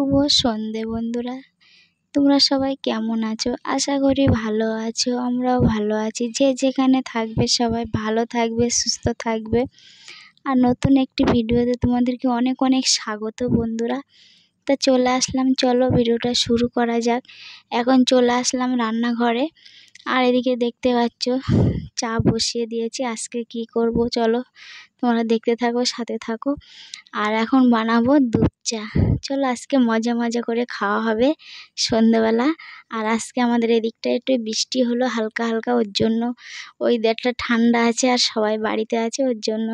শুভ সন্ধে বন্ধুরা তোমরা সবাই কেমন আছো আশা করি ভালো আছো আমরাও ভালো আছি যে যেখানে থাকবে সবাই ভালো থাকবে সুস্থ থাকবে আর নতুন একটি ভিডিওতে তোমাদেরকে অনেক অনেক স্বাগত বন্ধুরা তা চলে আসলাম চলো ভিডিওটা শুরু করা যাক এখন চলে আসলাম রান্নাঘরে আর এদিকে দেখতে পাচ্ছ চা বসিয়ে দিয়েছি আজকে কি করব চলো তোমরা দেখতে থাকো সাথে থাকো আর এখন বানাবো দুধ চা চলো আজকে মজা মজা করে খাওয়া হবে সন্ধ্যেবেলা আর আজকে আমাদের এদিকটা একটু বৃষ্টি হলো হালকা হালকা ওর জন্য ওই দেড়টা ঠান্ডা আছে আর সবাই বাড়িতে আছে ওর জন্য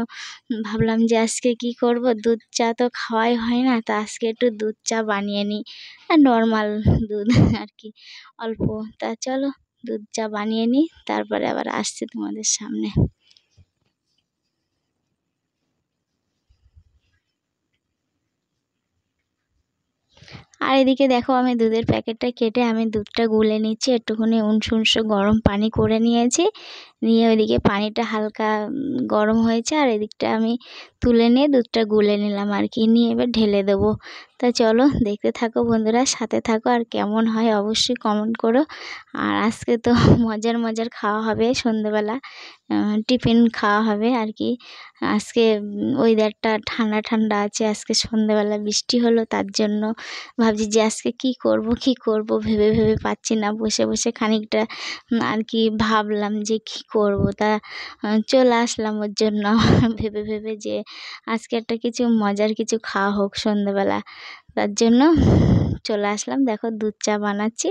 ভাবলাম যে আজকে কি করব দুধ চা তো খাওয়াই হয় না তা আজকে একটু দুধ চা বানিয়ে নিই আর নর্মাল দুধ আর কি অল্প তা চলো দুধ চা বানিয়ে নিই তারপরে আবার আসছি তোমাদের সামনে আর এদিকে দেখো আমি দুধের প্যাকেটটা কেটে আমি দুধটা গুলে নিচ্ছি একটুখানি উনসু গরম পানি করে নিয়েছি নিয়ে ওইদিকে পানিটা হালকা গরম হয়েছে আর এদিকটা আমি তুলে নিয়ে দুধটা গুলে নিলাম আর কি নিয়ে এবার ঢেলে দেবো তা চলো দেখতে থাকো বন্ধুরা সাথে থাকো আর কেমন হয় অবশ্যই কমেন্ট করো আর আজকে তো মজার মজার খাওয়া হবে সন্ধেবেলা টিফিন খাওয়া হবে আর কি আজকে ওয়েদারটা ঠান্ডা ঠান্ডা আছে আজকে সন্ধেবেলা বৃষ্টি হলো তার জন্য ভাবছি যে আজকে কী করব কী করব ভেবে ভেবে পাচ্ছি না বসে বসে খানিকটা আর কি ভাবলাম যে কী করব তা চলে আসলাম ওর জন্য ভেবে ভেবে যে আজকে একটা কিছু মজার কিছু খাওয়া হোক সন্ধ্যেবেলা তার জন্য চলে আসলাম দেখো দুধ চা বানাচ্ছি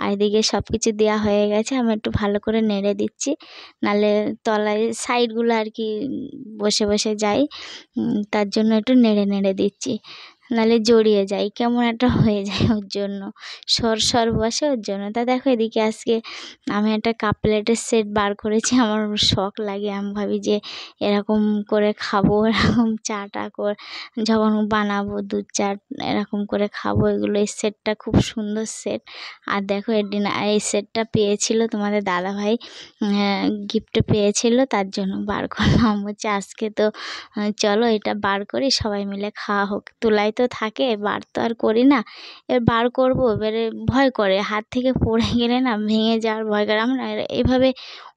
আর এদিকে সব কিছু দেওয়া হয়ে গেছে আমি একটু ভালো করে নেড়ে দিচ্ছি নালে তলায় সাইডগুলো আর কি বসে বসে যাই তার জন্য একটু নেড়ে নেড়ে দিচ্ছি নালে জড়িয়ে যায় কেমন একটা হয়ে যায় ওর জন্য সর সর বসে ওর জন্য তা দেখো এদিকে আজকে আমি একটা কাপ প্লেটের সেট বার করেছি আমার শখ লাগে আমি ভাবি যে এরকম করে খাবো এরকম চা টা করে যখন বানাবো দুধ চা এরকম করে খাবো এগুলো এই সেটটা খুব সুন্দর সেট আর দেখো এর এই সেটটা পেয়েছিল তোমাদের দাদাভাই গিফট পেয়েছিল তার জন্য বার করলাম বলছি আজকে তো চলো এটা বার করি সবাই মিলে খাওয়া হোক তোলাই তো তো থাকে বার তো আর করি না এর বার করবো এবারে ভয় করে হাত থেকে পড়ে গেলে না ভেঙে যাওয়ার ভয় করে আমরা এভাবে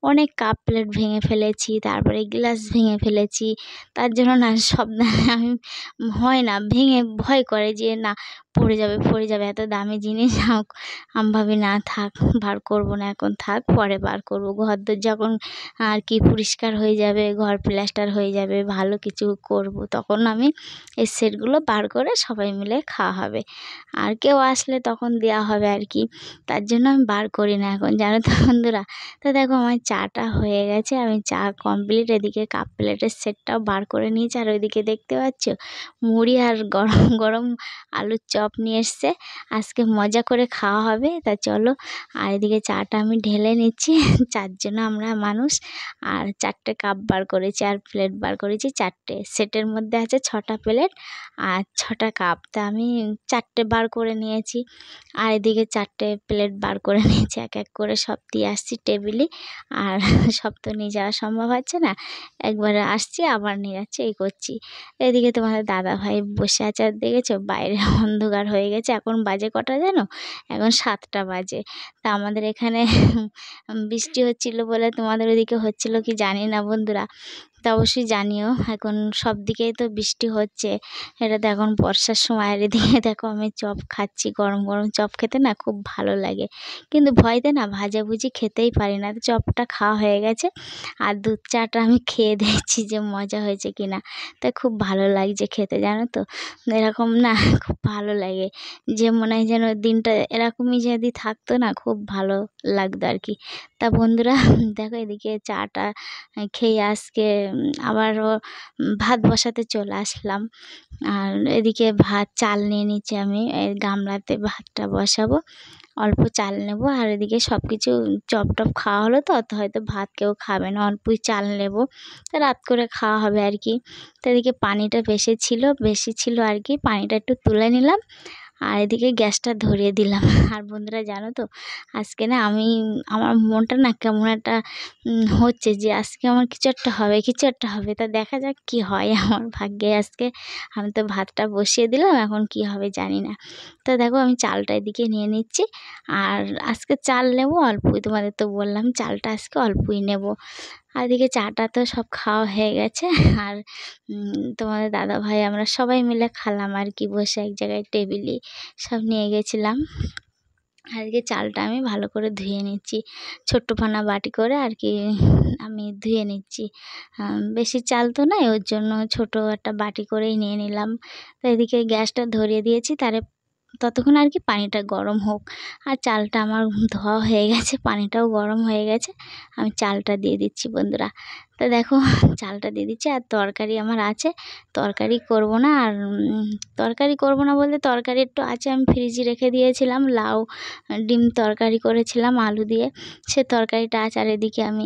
অনেক কাপ প্লেট ভেঙে ফেলেছি তারপরে গ্লাস ভেঙে ফেলেছি তার জন্য না সব আমি হয় না ভেঙে ভয় করে যে না পড়ে যাবে পড়ে যাবে এত দামি জিনিস হোক আমি ভাবি না থাক বার করব না এখন থাক পরে বার করব ঘর দর যখন আর কি পরিষ্কার হয়ে যাবে ঘর প্লাস্টার হয়ে যাবে ভালো কিছু করব তখন আমি এই সেটগুলো বার করে করে সবাই মিলে খাওয়া হবে আর কেউ আসলে তখন দেওয়া হবে আর কি তার জন্য আমি বার করি না এখন জানো তো বন্ধুরা তো দেখো আমার চাটা হয়ে গেছে আমি চা কমপ্লিট এদিকে কাপ প্লেটের সেটটাও বার করে নিয়েছি আর ওইদিকে দেখতে পাচ্ছ মুড়ি আর গরম গরম আলুর চপ নিয়ে এসছে আজকে মজা করে খাওয়া হবে তা চলো আর এদিকে চাটা আমি ঢেলে নিচ্ছি চারজন আমরা মানুষ আর চারটে কাপ বার করেছি আর প্লেট বার করেছি চারটে সেটের মধ্যে আছে ছটা প্লেট আর ছটা ফাটা কাপ তা আমি চারটে বার করে নিয়েছি আর এদিকে চারটে প্লেট বার করে নিয়েছি এক এক করে সব দিয়ে আসছি টেবিলে আর সব তো নিয়ে যাওয়া সম্ভব হচ্ছে না একবারে আসছি আবার নিয়ে যাচ্ছি এই করছি এদিকে তোমাদের দাদা ভাই বসে আছে আর দেখেছো বাইরে অন্ধকার হয়ে গেছে এখন বাজে কটা জানো এখন সাতটা বাজে তা আমাদের এখানে বৃষ্টি হচ্ছিল বলে তোমাদের ওদিকে হচ্ছিল কি জানি না বন্ধুরা তা অবশ্যই জানিও এখন সব দিকেই তো বৃষ্টি হচ্ছে এটা তো এখন বর্ষার সময় আর এদিকে দেখো আমি চপ খাচ্ছি গরম গরম চপ খেতে না খুব ভালো লাগে কিন্তু ভয়তে না ভাজাভুজি খেতেই পারি না চপটা খাওয়া হয়ে গেছে আর দুধ চাটা আমি খেয়ে দেখছি যে মজা হয়েছে কি না তাই খুব ভালো লাগছে খেতে জানো তো এরকম না খুব ভালো লাগে যে মনে হয় যেন দিনটা এরকমই যদি থাকতো না খুব ভালো লাগতো আর কি তা বন্ধুরা দেখো এদিকে চাটা খেয়ে আজকে আবারও ভাত বসাতে চলে আসলাম আর এদিকে ভাত চাল নিয়ে নিচ্ছি আমি গামলাতে ভাতটা বসাবো অল্প চাল নেব আর এদিকে সব কিছু চপ টপ খাওয়া হলো তো অত হয়তো ভাত কেউ খাবে না অল্পই চাল নেব তা রাত করে খাওয়া হবে আর কি তো এদিকে পানিটা বেশি ছিল বেশি ছিল আর কি পানিটা একটু তুলে নিলাম আর এদিকে গ্যাসটা ধরিয়ে দিলাম আর বন্ধুরা জানো তো আজকে না আমি আমার মনটা না কেমন একটা হচ্ছে যে আজকে আমার কিছু একটা হবে কিছু একটা হবে তা দেখা যাক কি হয় আমার ভাগ্যে আজকে আমি তো ভাতটা বসিয়ে দিলাম এখন কি হবে জানি না তো দেখো আমি চালটা এদিকে নিয়ে নিচ্ছি আর আজকে চাল নেবো অল্পই তোমাদের তো বললাম চালটা আজকে অল্পই নেব আর এদিকে চাটা তো সব খাওয়া হয়ে গেছে আর তোমাদের দাদা ভাই আমরা সবাই মিলে খালাম আর কি বসে এক জায়গায় টেবিলে সব নিয়ে গেছিলাম আর চালটা আমি ভালো করে ধুয়ে নিচ্ছি ছোট্ট ফানা বাটি করে আর কি আমি ধুয়ে নিচ্ছি বেশি চাল তো নাই ওর জন্য ছোট একটা বাটি করেই নিয়ে নিলাম তো এদিকে গ্যাসটা ধরিয়ে দিয়েছি তারে ততক্ষণ আর কি পানিটা গরম হোক আর চালটা আমার ধোয়া হয়ে গেছে পানিটাও গরম হয়ে গেছে আমি চালটা দিয়ে দিচ্ছি বন্ধুরা তা দেখো চালটা দিয়ে দিচ্ছে আর তরকারি আমার আছে তরকারি করব না আর তরকারি করব না বলতে তরকারি একটু আছে আমি ফ্রিজে রেখে দিয়েছিলাম লাউ ডিম তরকারি করেছিলাম আলু দিয়ে সে তরকারিটা আছে আর এদিকে আমি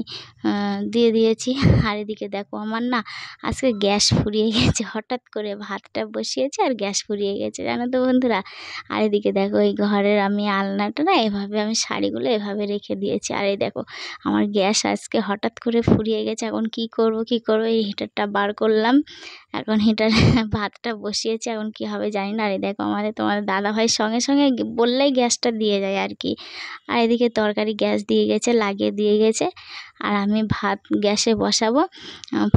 দিয়ে দিয়েছি আর এদিকে দেখো আমার না আজকে গ্যাস ফুরিয়ে গেছে হঠাৎ করে ভাতটা বসিয়েছে আর গ্যাস ফুরিয়ে গেছে জানো তো বন্ধুরা আর এদিকে দেখো এই ঘরের আমি আলনাটা না এভাবে আমি শাড়িগুলো এভাবে রেখে দিয়েছি আর এই দেখো আমার গ্যাস আজকে হঠাৎ করে ফুরিয়ে গেছে এখন এখন কি করব কি করব এই হিটারটা বার করলাম এখন হিটার ভাতটা বসিয়েছি এখন কি হবে জানি না আর দেখো আমাদের তোমাদের ভাই সঙ্গে সঙ্গে বললেই গ্যাসটা দিয়ে যায় আর কি আর এদিকে তরকারি গ্যাস দিয়ে গেছে লাগিয়ে দিয়ে গেছে আর আমি ভাত গ্যাসে বসাবো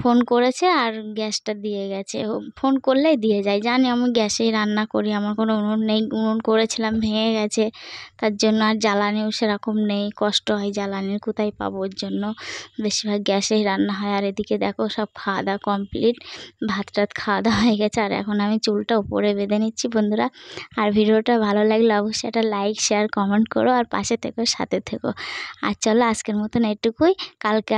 ফোন করেছে আর গ্যাসটা দিয়ে গেছে ফোন করলেই দিয়ে যায় জানি আমি গ্যাসেই রান্না করি আমার কোনো উনুন নেই উনুন করেছিলাম ভেঙে গেছে তার জন্য আর জ্বালানিও সেরকম নেই কষ্ট হয় জ্বালানির কোথায় পাবো ওর জন্য বেশিরভাগ গ্যাসেই রান্না হয় আর এদিকে দেখো সব খাওয়া দাওয়া কমপ্লিট ভাত টাত খাওয়া দাওয়া হয়ে গেছে আর এখন আমি চুলটা উপরে বেঁধে নিচ্ছি বন্ধুরা আর ভিডিওটা ভালো লাগলে অবশ্যই একটা লাইক শেয়ার কমেন্ট করো আর পাশে থেকো সাথে থেকো আর চলো আজকের মতন এটুকুই কালকে